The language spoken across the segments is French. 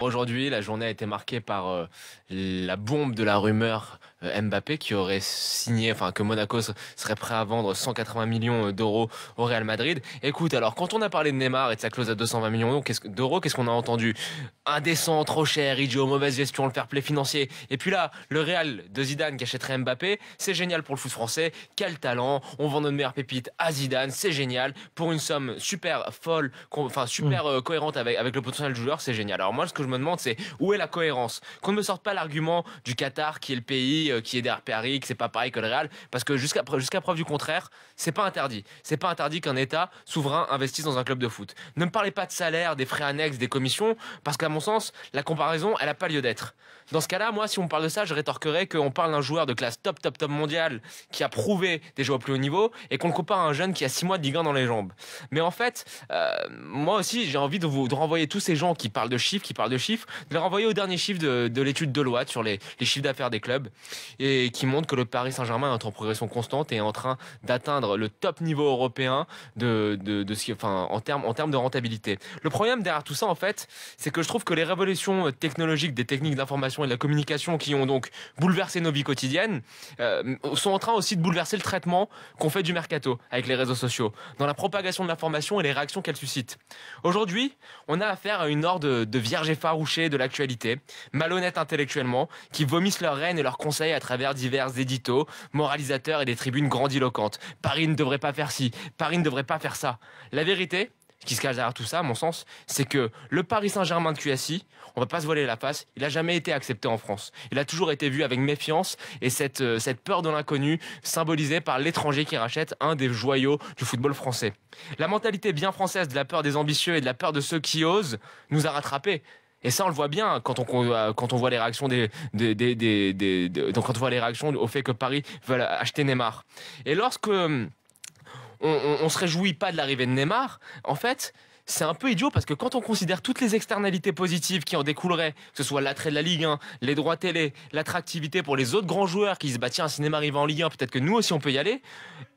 Aujourd'hui, la journée a été marquée par euh, la bombe de la rumeur euh, Mbappé qui aurait signé, enfin que Monaco serait prêt à vendre 180 millions euh, d'euros au Real Madrid. Écoute, alors quand on a parlé de Neymar et de sa clause à 220 millions d'euros, qu'est-ce qu'on a entendu Indécent, trop cher, idiot, mauvaise gestion, le fair play financier. Et puis là, le Real de Zidane qui achèterait Mbappé, c'est génial pour le foot français. Quel talent On vend notre meilleure pépite à Zidane, c'est génial pour une somme super folle, enfin super mm. cohérente avec avec le potentiel du joueur, c'est génial. Alors moi, ce que je me demande, c'est où est la cohérence Qu'on ne me sorte pas l'argument du Qatar qui est le pays euh, qui est derrière Paris, que c'est pas pareil que le Real, parce que jusqu'à preuve du contraire, c'est pas interdit. C'est pas interdit qu'un État souverain investisse dans un club de foot. Ne me parlez pas de salaire, des frais annexes, des commissions, parce qu'à mon sens, la comparaison, elle n'a pas lieu d'être. Dans ce cas-là, moi, si on parle de ça, je rétorquerais qu'on parle d'un joueur de classe top, top, top mondial qui a prouvé des joueurs au plus haut niveau et qu'on le compare à un jeune qui a 6 mois de Ligue 1 dans les jambes. Mais en fait, euh, moi aussi, j'ai envie de vous de renvoyer tous ces gens qui parlent de chiffres, qui parlent de chiffres. de les renvoyer au dernier chiffre de, de l'étude sur les, chiffres d'affaires des clubs et qui montre que le Paris Saint-Germain est en progression constante et est en train d'atteindre le top niveau européen de, de, enfin, en termes en termes de rentabilité. Le problème derrière tout ça, en fait, c'est que je trouve que les révolutions technologiques des techniques d'information et de la communication qui ont donc bouleversé nos vies quotidiennes euh, sont en train aussi de bouleverser le traitement qu'on fait du mercato avec les réseaux sociaux, dans la propagation de l'information et les réactions qu'elle suscite. Aujourd'hui, on a affaire à une horde de, de vierges et femmes effarouchés de l'actualité, malhonnêtes intellectuellement, qui vomissent leurs rênes et leurs conseils à travers divers éditos, moralisateurs et des tribunes grandiloquentes. Paris ne devrait pas faire ci, Paris ne devrait pas faire ça. La vérité, ce qui se cache derrière tout ça, à mon sens, c'est que le Paris Saint-Germain de QSI, on va pas se voiler la face, il a jamais été accepté en France. Il a toujours été vu avec méfiance et cette, euh, cette peur de l'inconnu symbolisée par l'étranger qui rachète un des joyaux du football français. La mentalité bien française de la peur des ambitieux et de la peur de ceux qui osent nous a rattrapés. Et ça, on le voit bien hein, quand on, euh, quand on voit les réactions des, quand on voit les réactions au fait que Paris veulent acheter Neymar. Et lorsque hum, on, on, se réjouit pas de l'arrivée de Neymar, en fait, c'est un peu idiot parce que quand on considère toutes les externalités positives qui en découleraient, que ce soit l'attrait de la Ligue 1, les droits télé, l'attractivité pour les autres grands joueurs qui se battent, bah, tiens, un cinéma arrivé en Ligue 1, peut-être que nous aussi on peut y aller,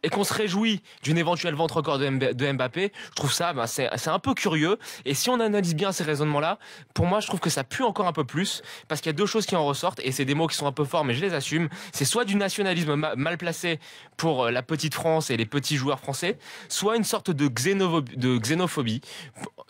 et qu'on se réjouit d'une éventuelle vente record de Mbappé, je trouve ça, bah, c'est un peu curieux. Et si on analyse bien ces raisonnements-là, pour moi, je trouve que ça pue encore un peu plus parce qu'il y a deux choses qui en ressortent, et c'est des mots qui sont un peu forts, mais je les assume. C'est soit du nationalisme mal placé pour euh, la petite France et les petits joueurs français, soit une sorte de xénophobie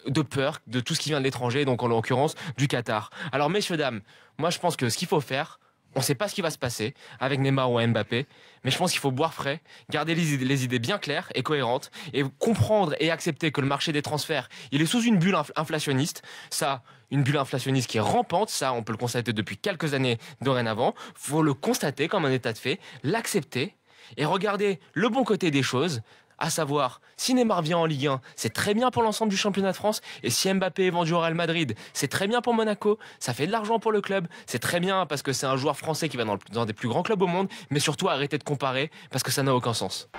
de peur de tout ce qui vient de l'étranger, donc en l'occurrence du Qatar. Alors messieurs, dames, moi je pense que ce qu'il faut faire, on ne sait pas ce qui va se passer avec Neymar ou Mbappé, mais je pense qu'il faut boire frais, garder les idées, bien claires et cohérentes, et comprendre et accepter que le marché des transferts, il est sous une bulle inflationniste. Ça, une bulle inflationniste qui est rampante, ça, on peut le constater depuis quelques années dorénavant. Faut le constater comme un état de fait, l'accepter et regarder le bon côté des choses, à savoir, si Neymar vient en Ligue 1, c'est très bien pour l'ensemble du championnat de France, et si Mbappé est vendu au Real Madrid, c'est très bien pour Monaco, ça fait de l'argent pour le club, c'est très bien parce que c'est un joueur français qui va dans, un des plus grands clubs au monde, mais surtout arrêtez de comparer parce que ça n'a aucun sens.